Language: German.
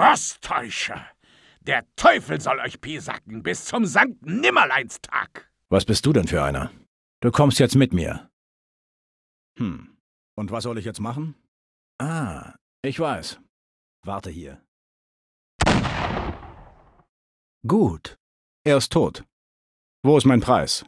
Rostäuscher! Der Teufel soll euch piesacken bis zum Sankt Nimmerleinstag! Was bist du denn für einer? Du kommst jetzt mit mir. Hm. Und was soll ich jetzt machen? Ah, ich weiß. Warte hier. Gut. Er ist tot. Wo ist mein Preis?